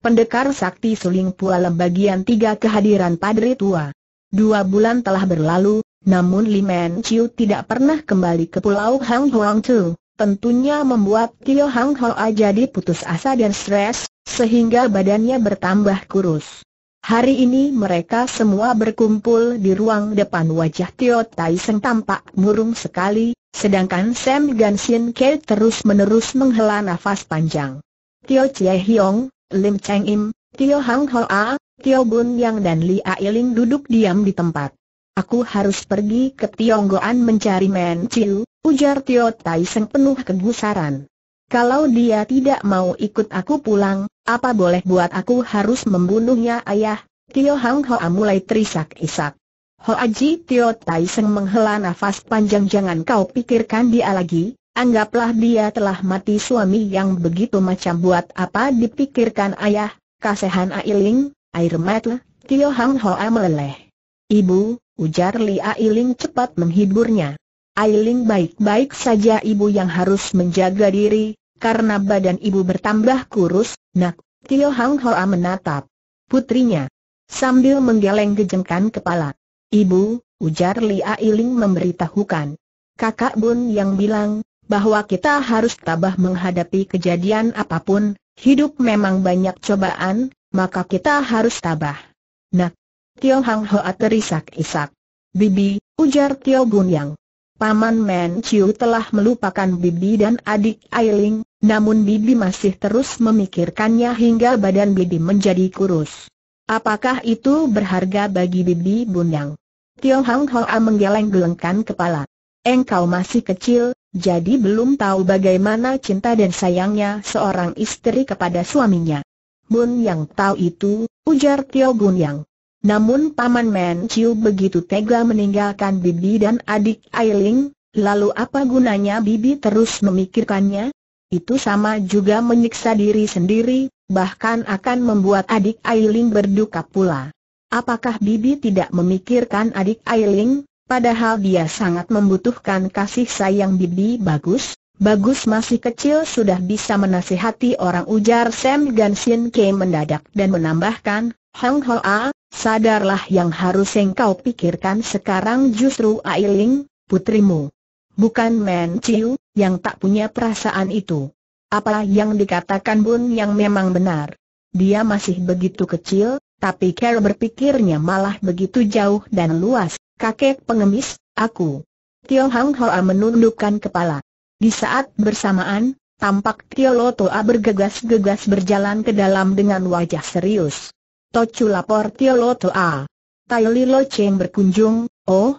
Pendekar Sakti Suling Pualem bagian tiga kehadiran Padri Tua. Dua bulan telah berlalu, namun Limen Chiu tidak pernah kembali ke pulau Hang Huang Tu, Tentunya membuat Tio Hang Hoa jadi putus asa dan stres, sehingga badannya bertambah kurus. Hari ini mereka semua berkumpul di ruang depan wajah Tio Tai Seng tampak murung sekali, sedangkan Sam Sin Kei terus-menerus menghela nafas panjang. Tio Chie Hiong, Lim Cheng Im, Tio Hang A, Tio Bun Yang dan Li Ailing duduk diam di tempat. Aku harus pergi ke Tionggoan mencari Men Chiu, ujar Tio Tai Seng penuh kegusaran. Kalau dia tidak mau ikut aku pulang, apa boleh buat aku harus membunuhnya ayah? Tio Hang A mulai terisak-isak. Ho Aji, Tio Tai Seng menghela nafas panjang jangan kau pikirkan dia lagi, Anggaplah dia telah mati suami yang begitu macam buat apa dipikirkan ayah, Kasihan Ailing, air mata, Tio Hang Hoa meleleh. Ibu, ujar Li Ailing cepat menghiburnya. Ailing baik-baik saja ibu yang harus menjaga diri, karena badan ibu bertambah kurus, nak, Tio Hang Hoa menatap putrinya sambil menggeleng gejengkan kepala. Ibu, ujar Li Ailing memberitahukan. Kakak Bun yang bilang, bahwa kita harus tabah menghadapi kejadian apapun, hidup memang banyak cobaan, maka kita harus tabah. Nah, Tio Hang Hoa terisak-isak. Bibi, ujar Tio Yang. Paman Men Chiu telah melupakan Bibi dan adik Ailing, namun Bibi masih terus memikirkannya hingga badan Bibi menjadi kurus. Apakah itu berharga bagi Bibi Bun Yang? Tio Hang Hoa menggeleng-gelengkan kepala. Engkau masih kecil, jadi belum tahu bagaimana cinta dan sayangnya seorang istri kepada suaminya. Bun Yang tahu itu, ujar Tio Bun Yang. Namun Paman Men Chiu begitu tega meninggalkan Bibi dan adik Ailing, lalu apa gunanya Bibi terus memikirkannya? Itu sama juga menyiksa diri sendiri, bahkan akan membuat adik Ailing berduka pula. Apakah Bibi tidak memikirkan adik Ailing? Padahal dia sangat membutuhkan kasih sayang bibi bagus, bagus masih kecil sudah bisa menasihati orang ujar Sam Gansin Ke mendadak dan menambahkan, Hang Ho sadarlah yang harus engkau pikirkan sekarang justru Ailing, putrimu. Bukan Men Chiu, yang tak punya perasaan itu. Apa yang dikatakan Bun yang memang benar. Dia masih begitu kecil, tapi Carol berpikirnya malah begitu jauh dan luas, Kakek pengemis, aku. Tio Hang Hoa menundukkan kepala. Di saat bersamaan, tampak Tio Lotoa bergegas-gegas berjalan ke dalam dengan wajah serius. Tocu lapor Tio Lotoa. Tai Li Lo Cheng berkunjung, oh,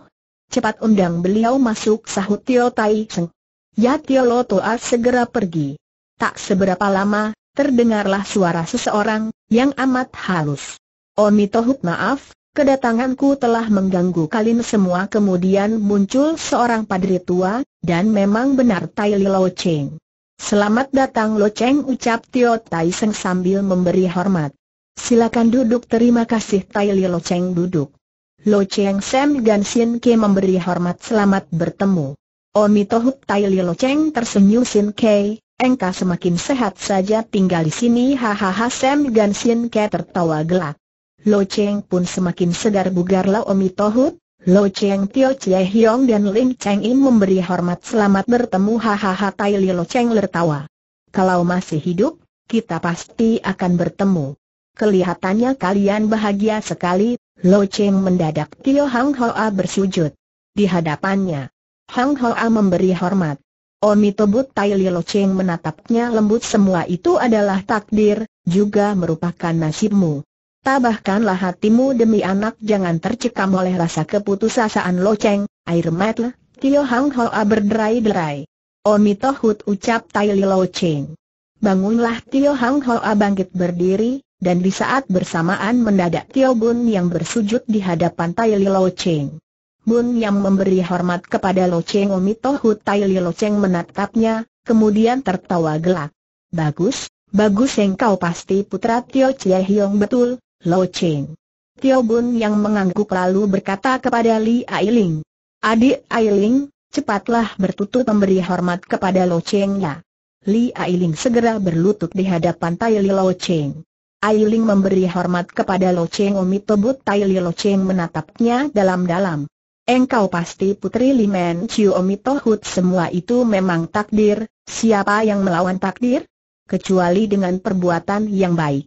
cepat undang beliau masuk sahut Tio Tai Seng. Ya Tio Lotoa segera pergi. Tak seberapa lama, terdengarlah suara seseorang, yang amat halus. Oni oh, Tohut maaf, Kedatanganku telah mengganggu kalian semua kemudian muncul seorang padri tua, dan memang benar Tai Li Lo Cheng. Selamat datang Lo Cheng ucap Tio Tai Seng sambil memberi hormat. Silakan duduk terima kasih Tai Li Lo Cheng duduk. Lo Cheng Sam Gan Sin Ke memberi hormat selamat bertemu. Omi Tohut Tai Li Lo Cheng tersenyum Sin Ke, engkau semakin sehat saja tinggal di sini hahaha Sam Gan Sin Ke tertawa gelak. Lo Cheng pun semakin sedar bugar Omi Tohut, Lo Cheng Tio Chie Hiong dan Lin Cheng In memberi hormat selamat bertemu hahaha Tai Li Lo Cheng tertawa. Kalau masih hidup, kita pasti akan bertemu. Kelihatannya kalian bahagia sekali, Lo Cheng mendadak Tio Hang Hoa bersujud. Di hadapannya, Hang Hoa memberi hormat. Omi Tohut Tai Lo Cheng menatapnya lembut semua itu adalah takdir, juga merupakan nasibmu. Tabahkanlah hatimu demi anak jangan tercekam oleh rasa keputusasaan loceng, air mata, Tio Hang Hoa berderai-derai. Omi Tohut ucap Tai Li Lo Cheng. Bangunlah Tio Hang Hoa bangkit berdiri, dan di saat bersamaan mendadak Tio Bun yang bersujud di hadapan Tai Li Lo Cheng. Bun yang memberi hormat kepada Lo Cheng Tohut Tai Li Lo Cheng menatapnya, kemudian tertawa gelak. Bagus, bagus engkau pasti putra Tio Chie Hiong betul, Lo Cheng. Tio Bun yang mengangguk lalu berkata kepada Li Ailing. Adik Ailing, cepatlah bertutup memberi hormat kepada Lo Cheng ya. Li Ailing segera berlutut di hadapan Tai Li Lo Cheng. Ailing memberi hormat kepada Lo Cheng Umi Tebut Tai Li Lo Cheng menatapnya dalam-dalam. Engkau pasti putri Limen Chiu Umi Tohut semua itu memang takdir, siapa yang melawan takdir? Kecuali dengan perbuatan yang baik.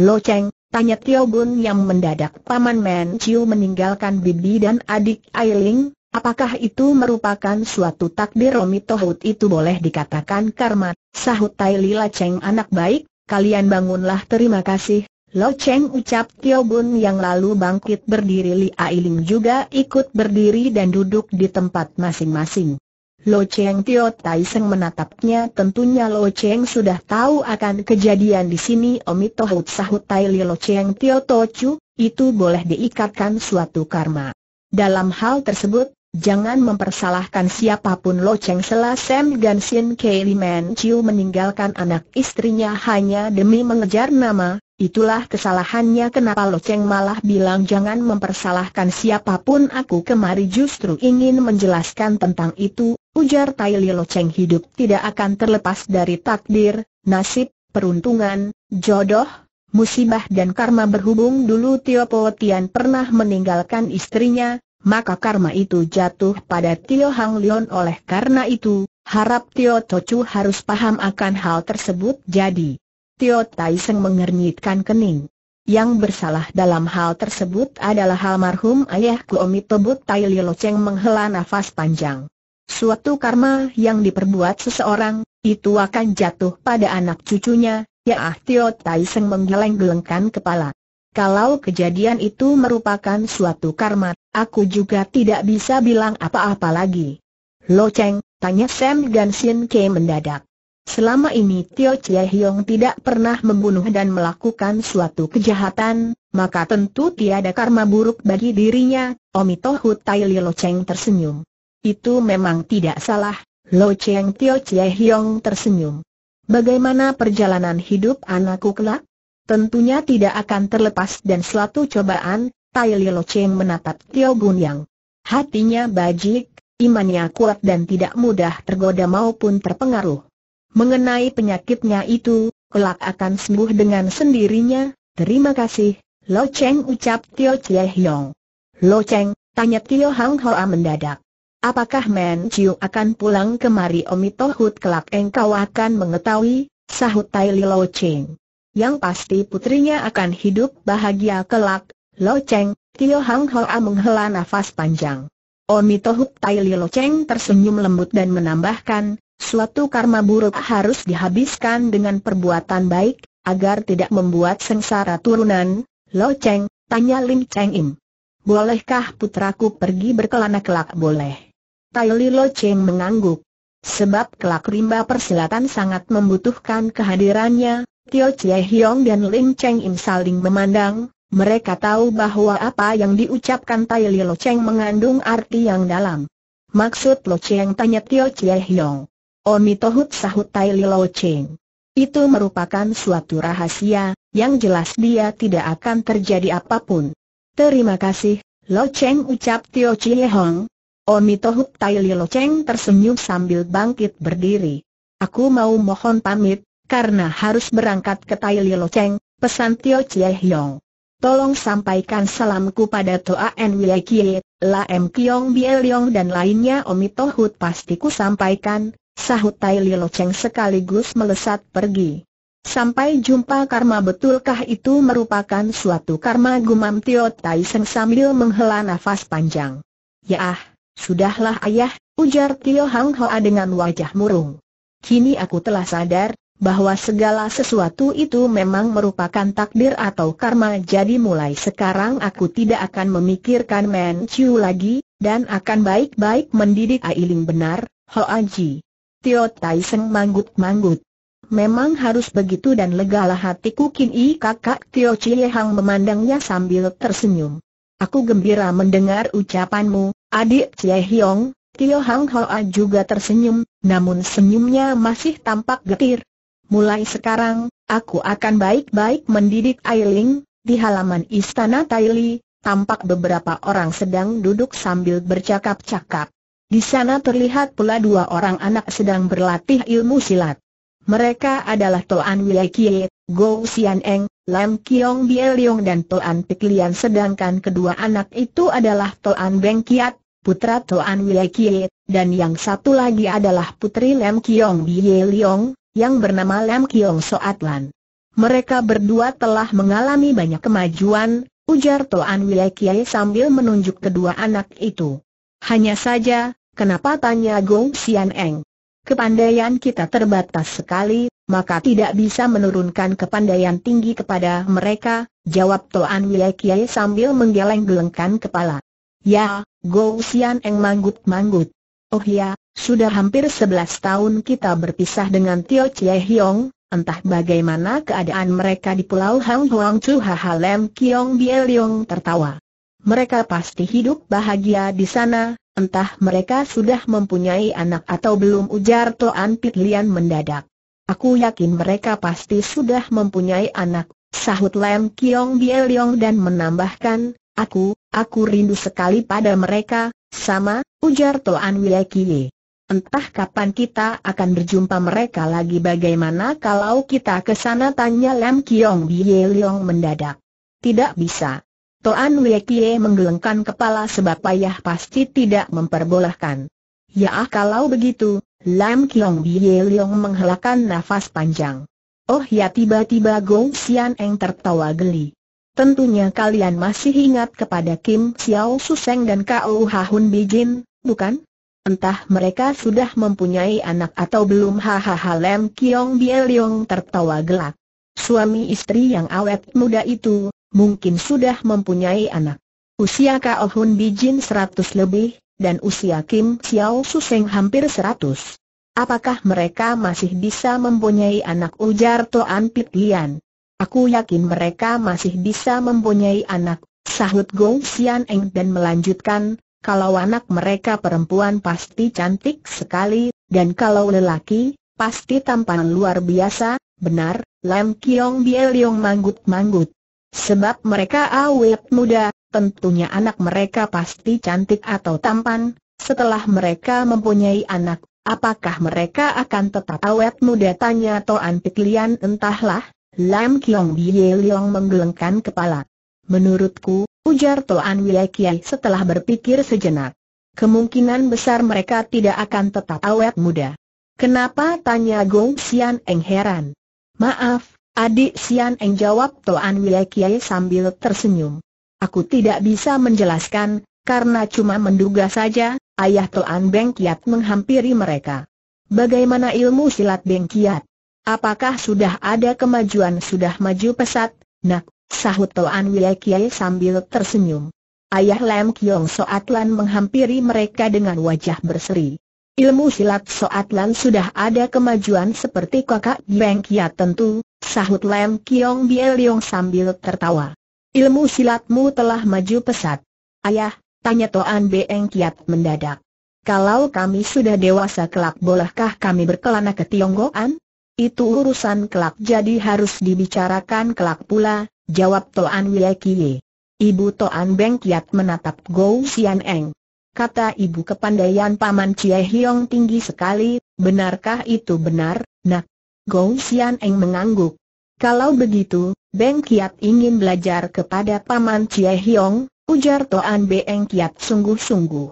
Lo Cheng, Tanya Tio Bun yang mendadak Paman Men Chiu meninggalkan Bibi dan adik Ailing, apakah itu merupakan suatu takdir Romi Tohut itu boleh dikatakan karma, sahut Tai Lila Cheng anak baik, kalian bangunlah terima kasih, Lo Cheng ucap Tio Bun yang lalu bangkit berdiri Li Ailing juga ikut berdiri dan duduk di tempat masing-masing. Lo Cheng Tio Tai Seng menatapnya tentunya Lo Cheng sudah tahu akan kejadian di sini Omito Hut Sahut Tai Li Lo Cheng Tio Chu, itu boleh diikatkan suatu karma. Dalam hal tersebut, jangan mempersalahkan siapapun Lo Cheng Sam Gan Sin Kei Man Chiu meninggalkan anak istrinya hanya demi mengejar nama, itulah kesalahannya kenapa Lo Cheng malah bilang jangan mempersalahkan siapapun aku kemari justru ingin menjelaskan tentang itu Ujar Tai Lilo Cheng hidup tidak akan terlepas dari takdir, nasib, peruntungan, jodoh, musibah dan karma berhubung dulu Tio Po Tian pernah meninggalkan istrinya, maka karma itu jatuh pada Tio Hang Leon oleh karena itu, harap Tio Chu harus paham akan hal tersebut jadi. Tio Tai Seng mengernyitkan kening. Yang bersalah dalam hal tersebut adalah almarhum marhum Omi Omitobut Tai Lilo Cheng menghela nafas panjang. Suatu karma yang diperbuat seseorang, itu akan jatuh pada anak cucunya, ya ah Tio Tai menggeleng-gelengkan kepala. Kalau kejadian itu merupakan suatu karma, aku juga tidak bisa bilang apa-apa lagi. Lo Cheng, tanya Sam Sin Kei mendadak. Selama ini Tio Chie Hiong tidak pernah membunuh dan melakukan suatu kejahatan, maka tentu tiada karma buruk bagi dirinya, Omito Li Lo Cheng tersenyum. Itu memang tidak salah, Lo Cheng Tio Chie Hiong tersenyum. Bagaimana perjalanan hidup anakku kelak? Tentunya tidak akan terlepas dan suatu cobaan, Tai Lo Cheng menatap Tio Gun Yang. Hatinya bajik, imannya kuat dan tidak mudah tergoda maupun terpengaruh. Mengenai penyakitnya itu, kelak akan sembuh dengan sendirinya, terima kasih, Lo Cheng ucap Tio Chie Hiong. Lo Cheng, tanya Tio Hang Hoa mendadak. Apakah Men Chiu akan pulang kemari Omi Tohut kelak engkau akan mengetahui, sahut Tai Li Lo Cheng. Yang pasti putrinya akan hidup bahagia kelak, Lo Cheng, Tio Hang Hoa menghela nafas panjang. Omi Tohut Tai Li Lo Cheng tersenyum lembut dan menambahkan, suatu karma buruk harus dihabiskan dengan perbuatan baik, agar tidak membuat sengsara turunan, Lo Cheng, tanya Lim Cheng Im. Bolehkah putraku pergi berkelana kelak boleh? Tai Li Lo Cheng mengangguk. Sebab kelak rimba persilatan sangat membutuhkan kehadirannya, Tio Chie Hiong dan Ling Cheng Im saling memandang, mereka tahu bahwa apa yang diucapkan Tai Li Lo Cheng mengandung arti yang dalam. Maksud Lo Cheng tanya Tio Chie Hiong. Omi Tohut sahut Tai Li Lo Cheng. Itu merupakan suatu rahasia, yang jelas dia tidak akan terjadi apapun. Terima kasih, Lo Cheng ucap Tio Chie Hiong. Onitohut Tai Lilo Cheng tersenyum sambil bangkit berdiri. Aku mau mohon pamit, karena harus berangkat ke Tai Lilo Cheng, pesan Tio Chie Hiong. Tolong sampaikan salamku pada Toa En Wie Kie, La M Kiong Bie Leong dan lainnya Omitohut pasti ku sampaikan, sahut Tai Lilo Cheng sekaligus melesat pergi. Sampai jumpa karma betulkah itu merupakan suatu karma gumam Tio Tai Seng sambil menghela nafas panjang. Yah, Sudahlah ayah, ujar Tio Hang Hoa dengan wajah murung. Kini aku telah sadar, bahwa segala sesuatu itu memang merupakan takdir atau karma jadi mulai sekarang aku tidak akan memikirkan Men Chiu lagi, dan akan baik-baik mendidik Ailing benar, Hoa Ji. Tio Tai Seng manggut-manggut. Memang harus begitu dan legalah hatiku kini kakak Tio Chie Hang memandangnya sambil tersenyum. Aku gembira mendengar ucapanmu, Adik Cie Hyong, Tio Hang Hoa juga tersenyum, namun senyumnya masih tampak getir. Mulai sekarang, aku akan baik-baik mendidik Ailing, di halaman istana Taili, tampak beberapa orang sedang duduk sambil bercakap-cakap. Di sana terlihat pula dua orang anak sedang berlatih ilmu silat. Mereka adalah Toan Wei Kie, Go Xian Eng, Lam Kiong Bieliong dan Toan Pik Lian sedangkan kedua anak itu adalah Toan Beng Kiat, putra Toan Wile Kie, dan yang satu lagi adalah putri Lam Kiong Bie Liong, yang bernama Lam Kiong Soat Lan. Mereka berdua telah mengalami banyak kemajuan, ujar Toan Wile Kie sambil menunjuk kedua anak itu. Hanya saja, kenapa tanya Gong Xian Eng? Kepandaian kita terbatas sekali, maka tidak bisa menurunkan kepandaian tinggi kepada mereka, jawab Toan Wile Kie sambil menggeleng-gelengkan kepala. Ya, Go Xian Eng manggut-manggut. Oh ya, sudah hampir sebelas tahun kita berpisah dengan Tio Chie Hiong, entah bagaimana keadaan mereka di Pulau Hang Huang Chu Lem Kiong Leong tertawa. Mereka pasti hidup bahagia di sana, entah mereka sudah mempunyai anak atau belum ujar Toan Pit Lian mendadak. Aku yakin mereka pasti sudah mempunyai anak, sahut Lem Kiong Leong dan menambahkan, aku, Aku rindu sekali pada mereka, sama, ujar Toan Wilekie. Entah kapan kita akan berjumpa mereka lagi bagaimana kalau kita ke sana tanya Lam Kiong Bie Leong mendadak. Tidak bisa. Toan Wiekie menggelengkan kepala sebab payah pasti tidak memperbolehkan. Ya ah kalau begitu, Lam Kiong Bie Leong menghelakan nafas panjang. Oh ya tiba-tiba Gong Xian Eng tertawa geli. Tentunya kalian masih ingat kepada Kim Xiao Suseng dan Kau Hahun Bijin, bukan? Entah mereka sudah mempunyai anak atau belum hahaha Lem Kiong Bieliong tertawa gelak. Suami istri yang awet muda itu, mungkin sudah mempunyai anak. Usia Kau Hun Bijin 100 lebih, dan usia Kim Xiao Suseng hampir 100. Apakah mereka masih bisa mempunyai anak ujar Toan Pit Lian? Aku yakin mereka masih bisa mempunyai anak, sahut Gong Xian Eng dan melanjutkan, kalau anak mereka perempuan pasti cantik sekali, dan kalau lelaki, pasti tampan luar biasa, benar, Lam Kiong Bie manggut-manggut. Sebab mereka awet muda, tentunya anak mereka pasti cantik atau tampan, setelah mereka mempunyai anak, apakah mereka akan tetap awet muda tanya Toan Pitlian entahlah, Lam Kiong Bie Leong menggelengkan kepala. Menurutku, ujar Toan Wie Kiai setelah berpikir sejenak. Kemungkinan besar mereka tidak akan tetap awet muda. Kenapa? tanya Gong Xian Eng heran. Maaf, adik Xian Eng jawab Toan Wie Kiai sambil tersenyum. Aku tidak bisa menjelaskan, karena cuma menduga saja, ayah Toan Beng Kiat menghampiri mereka. Bagaimana ilmu silat Beng Kiat? Apakah sudah ada kemajuan sudah maju pesat, nak, sahut Toan Wei Kiai sambil tersenyum. Ayah Lam Kiong Soatlan menghampiri mereka dengan wajah berseri. Ilmu silat Soatlan sudah ada kemajuan seperti kakak Beng Kia tentu, sahut Lam Kiong Biel Leong sambil tertawa. Ilmu silatmu telah maju pesat. Ayah, tanya Toan Beng Kiat mendadak. Kalau kami sudah dewasa kelak bolehkah kami berkelana ke Tionggoan? Itu urusan kelak jadi harus dibicarakan kelak pula, jawab Toan Wiekie. Ibu Toan Beng Kiat menatap Gou Sian Eng. Kata ibu kepandaian Paman Cie Hiong tinggi sekali, benarkah itu benar, nak? Gou Sian Eng mengangguk. Kalau begitu, Beng Kiat ingin belajar kepada Paman Cie Hiong, ujar Toan Beng Kiat sungguh-sungguh.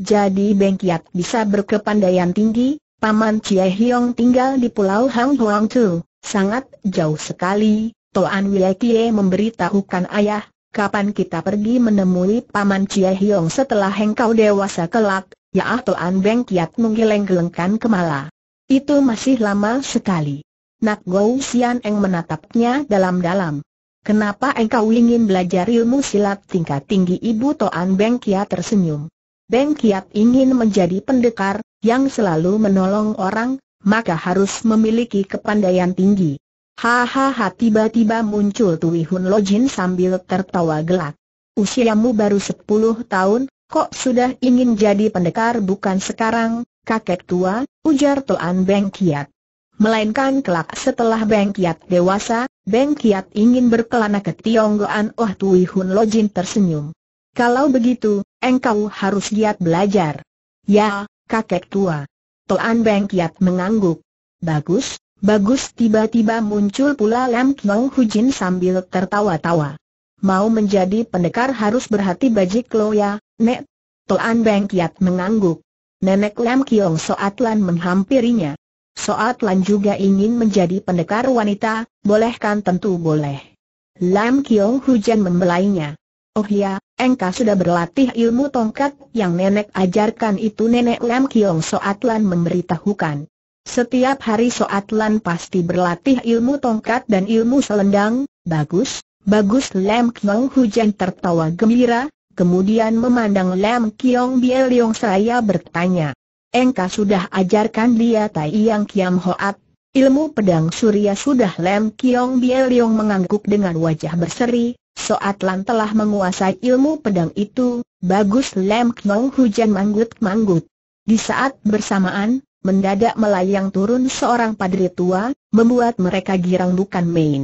Jadi Beng Kiat bisa berkepandaian tinggi, Paman Chie Hiong tinggal di Pulau Hang Huang Tu, sangat jauh sekali, Toan Wilkie Kie memberitahukan ayah, kapan kita pergi menemui Paman Chie Hiong setelah engkau dewasa kelak, ya ah Toan Beng Kiat menggeleng-gelengkan kemala. Itu masih lama sekali. Nak Gou Sian Eng menatapnya dalam-dalam. Kenapa engkau ingin belajar ilmu silat tingkat tinggi Ibu Toan Beng Kia tersenyum. Beng Kiat ingin menjadi pendekar, yang selalu menolong orang, maka harus memiliki kepandaian tinggi. Hahaha tiba-tiba muncul Tui Hun Lojin sambil tertawa gelak. Usiamu baru 10 tahun, kok sudah ingin jadi pendekar bukan sekarang, kakek tua, ujar Tuan Beng Kiat. Melainkan kelak setelah Beng Kiat dewasa, Beng Kiat ingin berkelana ke Tionggoan Oh Tui Hun Lojin tersenyum. Kalau begitu, engkau harus giat belajar. Ya, kakek tua. Toan Beng Kiat mengangguk. Bagus, bagus tiba-tiba muncul pula Lam Kiong Hujin sambil tertawa-tawa. Mau menjadi pendekar harus berhati bajik lo ya, Nek. Toan Beng Kiat mengangguk. Nenek Lam Kiong Soatlan menghampirinya. Soatlan juga ingin menjadi pendekar wanita, boleh kan tentu boleh. Lam Kiong Hujan membelainya. Oh ya, engkau sudah berlatih ilmu tongkat yang nenek ajarkan itu nenek Lam Kiong Soatlan memberitahukan. Setiap hari Soatlan pasti berlatih ilmu tongkat dan ilmu selendang, bagus, bagus Lam Kiong Hujan tertawa gembira, kemudian memandang Lam Kiong Biel Leong Seraya bertanya. Engkau sudah ajarkan dia Tai Yang Kiam Hoat Ilmu pedang surya sudah Lam Kiong Biel Leong mengangguk dengan wajah berseri, Soat Lan telah menguasai ilmu pedang itu, bagus Lem Kong hujan manggut-manggut. Di saat bersamaan, mendadak melayang turun seorang padri tua, membuat mereka girang bukan main.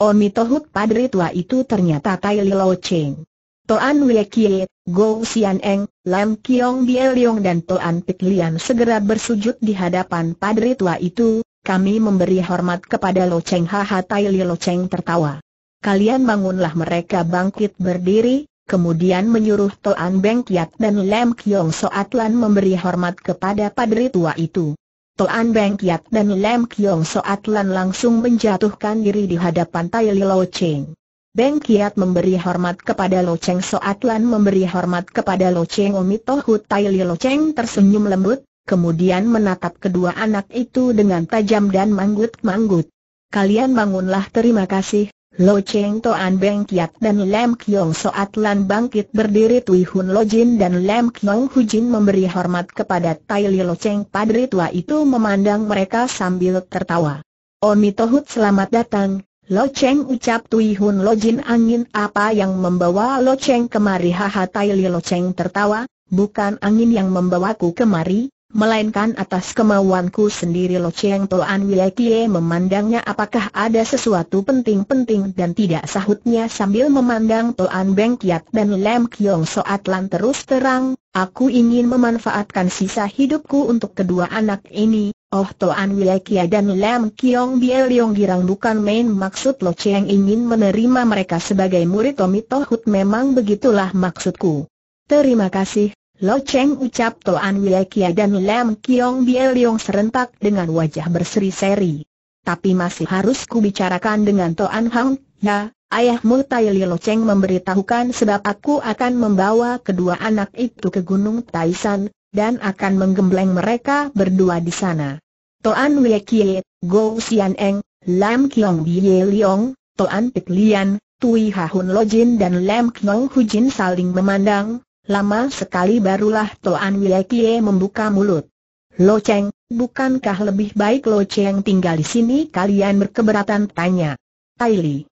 Omi Tohut padri tua itu ternyata Tai Lo Cheng. Toan Wei Kie, Go Xian Eng, Lam Kiong Bie Leong dan Toan Pik Lian segera bersujud di hadapan padri tua itu, kami memberi hormat kepada Lo Cheng Haha Tai Lo Cheng tertawa kalian bangunlah mereka bangkit berdiri, kemudian menyuruh Toan Beng Kiat dan Lem Kiong Soat Lan memberi hormat kepada padri tua itu. Toan Beng Kiat dan Lem Kiong Soat Lan langsung menjatuhkan diri di hadapan Tai Li Lo Cheng. Beng Kiat memberi hormat kepada Lo Cheng Soat Lan memberi hormat kepada Lo Cheng Omitohu Tai Li Lo Cheng tersenyum lembut, kemudian menatap kedua anak itu dengan tajam dan manggut-manggut. Kalian bangunlah terima kasih, Lo Cheng Toan Beng Kiat dan Lam Kiong Soat Lan bangkit berdiri Tui Hun Lo Jin dan Lam Kiong Hu Jin memberi hormat kepada Tai Li Lo Cheng Padri tua itu memandang mereka sambil tertawa. Omi Tohut selamat datang, Lo Cheng ucap Tui Hun Lo Jin angin apa yang membawa Lo Cheng kemari haha Tai Li Lo Cheng tertawa, bukan angin yang membawaku kemari, melainkan atas kemauanku sendiri Lo Cheng Toan Kie memandangnya apakah ada sesuatu penting-penting dan tidak sahutnya sambil memandang Toan Beng Kiat dan Lam Kiong Soat Lan terus terang, aku ingin memanfaatkan sisa hidupku untuk kedua anak ini, Oh Toan Kie dan Lam Kiong Biel Yong Girang bukan main maksud Lo Cheng ingin menerima mereka sebagai murid Tommy Tohut memang begitulah maksudku. Terima kasih, Lo Cheng ucap Toan Wilekia dan Lam Kiong Bie Bieliong serentak dengan wajah berseri-seri. Tapi masih harus kubicarakan dengan Toan Hang, ya, ayahmu Tai Li Lo Cheng memberitahukan sebab aku akan membawa kedua anak itu ke Gunung Taishan, dan akan menggembleng mereka berdua di sana. Toan Wilekia, Go Xian Eng, Lam Kiong Bie Bieliong, Toan Pit Lian, Tui Hahun Lojin dan Lam Kiong Hujin saling memandang, lama sekali barulah Toan Wilekie membuka mulut. Lo Cheng, bukankah lebih baik Lo Cheng tinggal di sini kalian berkeberatan tanya. Li.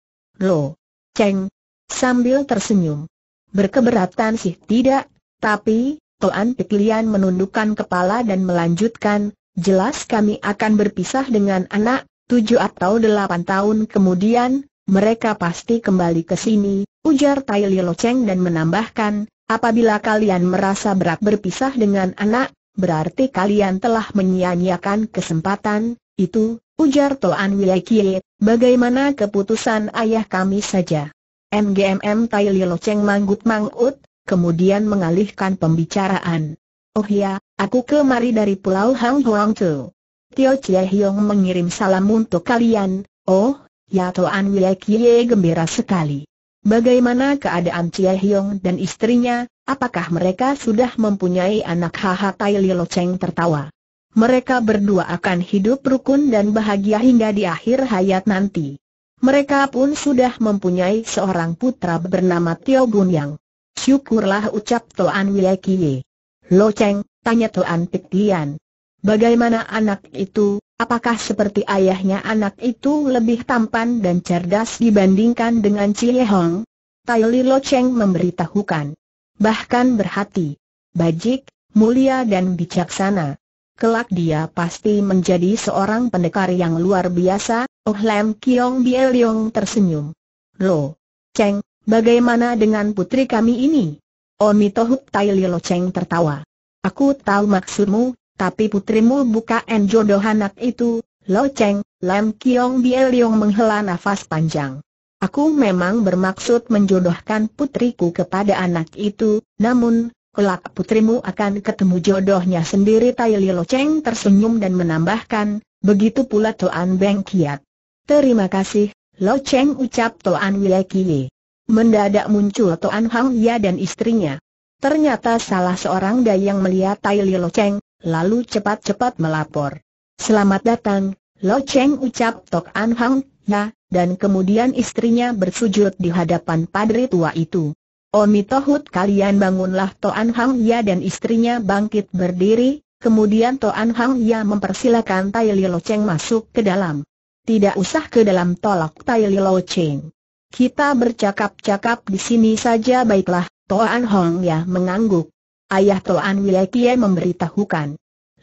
Lo. Cheng. Sambil tersenyum. Berkeberatan sih tidak, tapi, Toan Piklian menundukkan kepala dan melanjutkan, jelas kami akan berpisah dengan anak, tujuh atau delapan tahun kemudian, mereka pasti kembali ke sini, ujar Tai Li Lo Cheng dan menambahkan, Apabila kalian merasa berat berpisah dengan anak, berarti kalian telah menyia-nyiakan kesempatan, itu, ujar Toan Wilaikie, bagaimana keputusan ayah kami saja. MGMM Tai Lilo Cheng manggut mangut, kemudian mengalihkan pembicaraan. Oh ya, aku kemari dari Pulau Hang Huang Tu. Tio Chie Hiong mengirim salam untuk kalian, oh, ya Toan Wilaikie gembira sekali. Bagaimana keadaan Chie Hyong dan istrinya, apakah mereka sudah mempunyai anak haha Tai Lilo Cheng tertawa? Mereka berdua akan hidup rukun dan bahagia hingga di akhir hayat nanti. Mereka pun sudah mempunyai seorang putra bernama Tio Gun Yang. Syukurlah ucap Tuan Wei Kie. Lo Cheng, tanya Tuan Pik Lian. Bagaimana anak itu, Apakah seperti ayahnya anak itu lebih tampan dan cerdas dibandingkan dengan Cie Hong? Tai Li Lo Cheng memberitahukan. Bahkan berhati, bajik, mulia dan bijaksana. Kelak dia pasti menjadi seorang pendekar yang luar biasa, Oh Lam Kiong Bie Leong tersenyum. Lo, Cheng, bagaimana dengan putri kami ini? Omitohut Tai Li Lo Cheng tertawa. Aku tahu maksudmu, tapi putrimu bukan jodoh anak itu, Lo Cheng, Lam Kiong Yong menghela nafas panjang. Aku memang bermaksud menjodohkan putriku kepada anak itu, namun, kelak putrimu akan ketemu jodohnya sendiri Tai Lo Cheng tersenyum dan menambahkan, begitu pula Toan Beng Kiat. Terima kasih, Lo Cheng ucap Toan Kie. Mendadak muncul Toan Hang Ya dan istrinya. Ternyata salah seorang dayang melihat Tai Lo Cheng, lalu cepat-cepat melapor. Selamat datang, Lo Cheng ucap Tok An Hang, ya, dan kemudian istrinya bersujud di hadapan padri tua itu. Omi Tohut kalian bangunlah Tok An Hang Ya dan istrinya bangkit berdiri, kemudian Tok An Hang Ya mempersilakan Tai Lo Cheng masuk ke dalam. Tidak usah ke dalam tolak Tai Lo Cheng. Kita bercakap-cakap di sini saja baiklah, Tok An Hong Ya mengangguk ayah Toan Kie memberitahukan.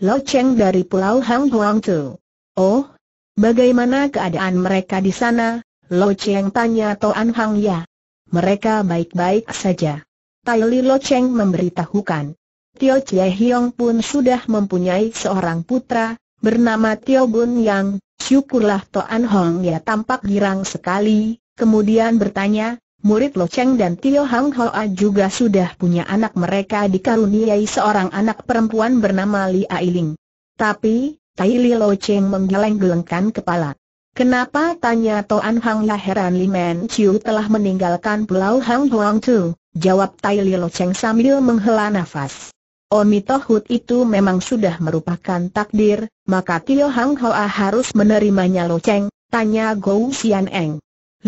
Lo Cheng dari Pulau Hang Huang Tu. Oh, bagaimana keadaan mereka di sana? Lo Cheng tanya Toan Hang Ya. Mereka baik-baik saja. Tai Li Lo Cheng memberitahukan. Tio Chie Hiong pun sudah mempunyai seorang putra, bernama Tio Bun Yang, syukurlah Toan Hang Ya tampak girang sekali, kemudian bertanya, Murid Lo Cheng dan Tio Hang Hoa juga sudah punya anak mereka dikaruniai seorang anak perempuan bernama Li Ailing. Tapi, Tai Li Lo Cheng menggeleng-gelengkan kepala. Kenapa tanya Toan Hang La Li Men Chiu telah meninggalkan pulau Hang Huang Tu, jawab Tai Li Lo Cheng sambil menghela nafas. Tohut itu memang sudah merupakan takdir, maka Tio Hang Hoa harus menerimanya Lo Cheng, tanya Gou Xian Eng.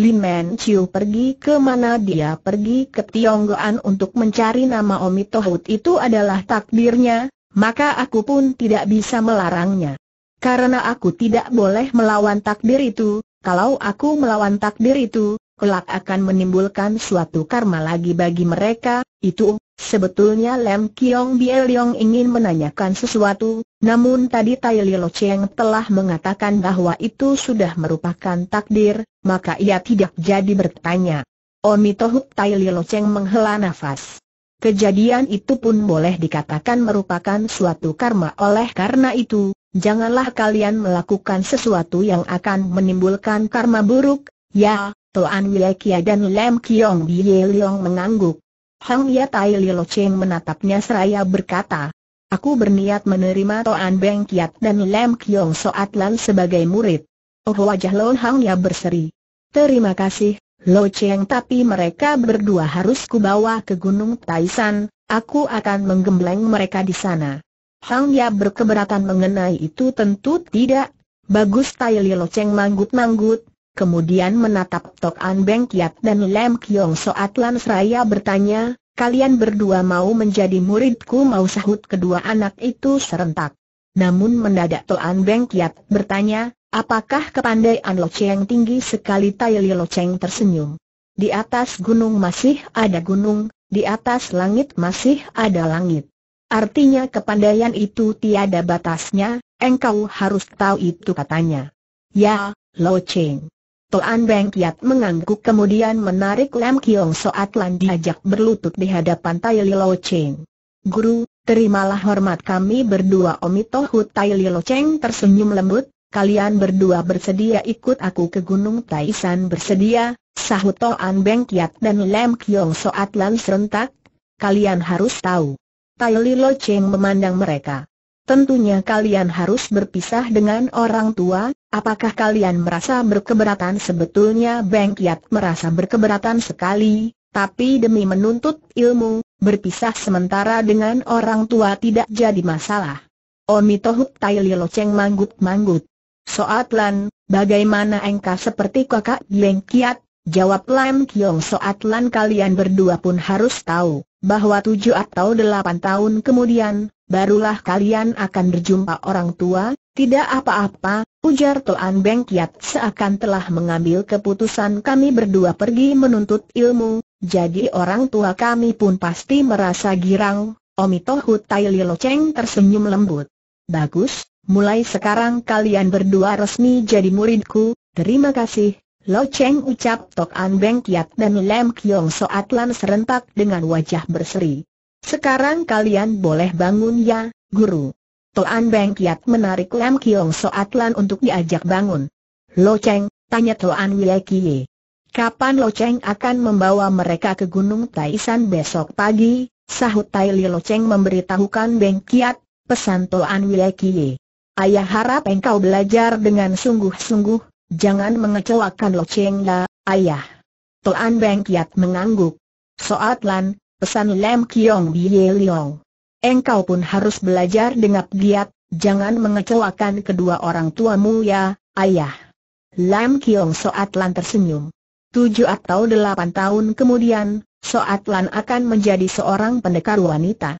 Men Chiu pergi ke mana dia pergi ke Tionggoan untuk mencari nama Omi Tohut itu adalah takdirnya, maka aku pun tidak bisa melarangnya. Karena aku tidak boleh melawan takdir itu, kalau aku melawan takdir itu, kelak akan menimbulkan suatu karma lagi bagi mereka, itu Sebetulnya Lam Kiong Bie Liong ingin menanyakan sesuatu, namun tadi Tai Lo Cheng telah mengatakan bahwa itu sudah merupakan takdir, maka ia tidak jadi bertanya. Tohuk Tai Lo Cheng menghela nafas. Kejadian itu pun boleh dikatakan merupakan suatu karma oleh karena itu, janganlah kalian melakukan sesuatu yang akan menimbulkan karma buruk, ya, Toan Wilekia dan Lam Kiong Bie Liong mengangguk. Hang Ya Tai Lilo Cheng menatapnya seraya berkata, Aku berniat menerima Toan Beng Kiat dan Lam Kiong Soat Lan sebagai murid. Oh wajah Lon Hang Ya berseri. Terima kasih, Lo Cheng tapi mereka berdua harus kubawa ke Gunung Taisan, aku akan menggembleng mereka di sana. Hang Ya berkeberatan mengenai itu tentu tidak. Bagus Tai Lilo Cheng manggut-manggut, kemudian menatap Tok An Beng Kiat dan Lam Kiong Soat Lan Seraya bertanya, kalian berdua mau menjadi muridku mau sahut kedua anak itu serentak. Namun mendadak An Beng Kiat bertanya, apakah kepandaian Lo Cheng tinggi sekali Tai Li Lo Cheng tersenyum. Di atas gunung masih ada gunung, di atas langit masih ada langit. Artinya kepandaian itu tiada batasnya, engkau harus tahu itu katanya. Ya, Lo Cheng. Toan Beng Kiat mengangguk kemudian menarik Lam Kiong Soat Lan diajak berlutut di hadapan Tai Lilo Cheng. Guru, terimalah hormat kami berdua omi Tohu Tai Lilo Cheng tersenyum lembut, kalian berdua bersedia ikut aku ke Gunung Taisan bersedia, sahut Toan Beng Kiat dan Lam Kiong Soat Lan serentak, kalian harus tahu. Tai Lilo Cheng memandang mereka tentunya kalian harus berpisah dengan orang tua, apakah kalian merasa berkeberatan Sebetulnya Beng Kiat merasa berkeberatan sekali, tapi demi menuntut ilmu, berpisah sementara dengan orang tua tidak jadi masalah. Omi Tohuk Tai Lilo Cheng manggut-manggut. Soat Lan, bagaimana engkau seperti kakak Beng Kiat? Jawab Lam Kiong Soat Lan kalian berdua pun harus tahu, bahwa tujuh atau delapan tahun kemudian, barulah kalian akan berjumpa orang tua, tidak apa-apa, ujar Toan Beng Kiat seakan telah mengambil keputusan kami berdua pergi menuntut ilmu, jadi orang tua kami pun pasti merasa girang, Omitohu Tai Lilo Cheng tersenyum lembut. Bagus, mulai sekarang kalian berdua resmi jadi muridku, terima kasih. Lo Cheng ucap Tok An Beng Kiat dan Lam Kiong Soat serentak dengan wajah berseri. Sekarang kalian boleh bangun ya, guru. Toan Beng Kiat menarik Lam Kiong Soat Lan untuk diajak bangun. Lo Cheng, tanya Toan Wie Kie. Kapan Lo Cheng akan membawa mereka ke Gunung Taisan besok pagi? Sahut Tai Li Lo Cheng memberitahukan Beng Kiat, pesan Toan Wie Kie. Ayah harap engkau belajar dengan sungguh-sungguh, jangan mengecewakan Lo Cheng ya, ayah. Toan Beng Kiat mengangguk. Soat Lan, pesan Lam Kiong Bie Liong. Engkau pun harus belajar dengan giat, jangan mengecewakan kedua orang tuamu ya, ayah. Lam Kiong Soat Lan tersenyum. Tujuh atau delapan tahun kemudian, Soatlan akan menjadi seorang pendekar wanita.